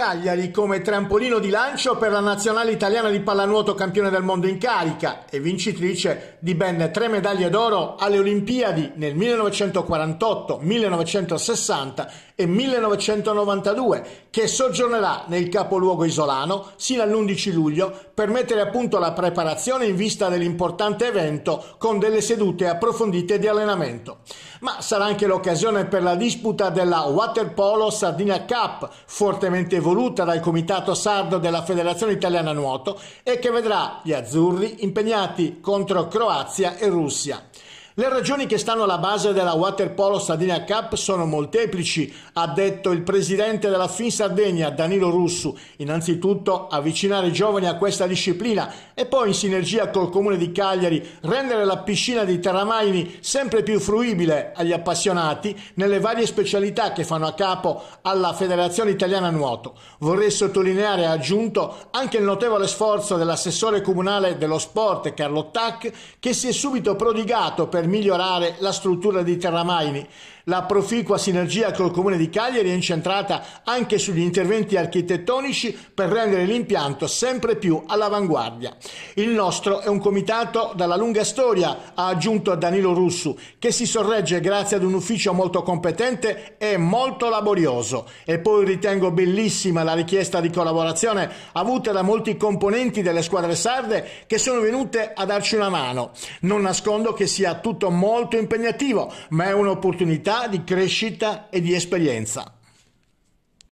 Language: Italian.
Cagliari come trampolino di lancio per la nazionale italiana di pallanuoto campione del mondo in carica e vincitrice di ben tre medaglie d'oro alle Olimpiadi nel 1948, 1960 e 1992, che soggiornerà nel capoluogo isolano sino all'11 luglio per mettere a punto la preparazione in vista dell'importante evento con delle sedute approfondite di allenamento. Ma sarà anche l'occasione per la disputa della Waterpolo Sardinia Cup, fortemente voluta voluta dal Comitato Sardo della Federazione Italiana Nuoto e che vedrà gli azzurri impegnati contro Croazia e Russia. Le ragioni che stanno alla base della Waterpolo Sardegna Cup sono molteplici, ha detto il presidente della Fin Sardegna Danilo Russu. Innanzitutto avvicinare i giovani a questa disciplina e poi in sinergia col comune di Cagliari rendere la piscina di Terramaini sempre più fruibile agli appassionati nelle varie specialità che fanno a capo alla Federazione Italiana Nuoto. Vorrei sottolineare, ha aggiunto, anche il notevole sforzo dell'assessore comunale dello sport Carlo Tac che si è subito prodigato per per migliorare la struttura di Terramaini la proficua sinergia col Comune di Cagliari è incentrata anche sugli interventi architettonici per rendere l'impianto sempre più all'avanguardia. Il nostro è un comitato dalla lunga storia, ha aggiunto Danilo Russu, che si sorregge grazie ad un ufficio molto competente e molto laborioso. E poi ritengo bellissima la richiesta di collaborazione avuta da molti componenti delle squadre sarde che sono venute a darci una mano. Non nascondo che sia tutto molto impegnativo, ma è un'opportunità di crescita e di esperienza.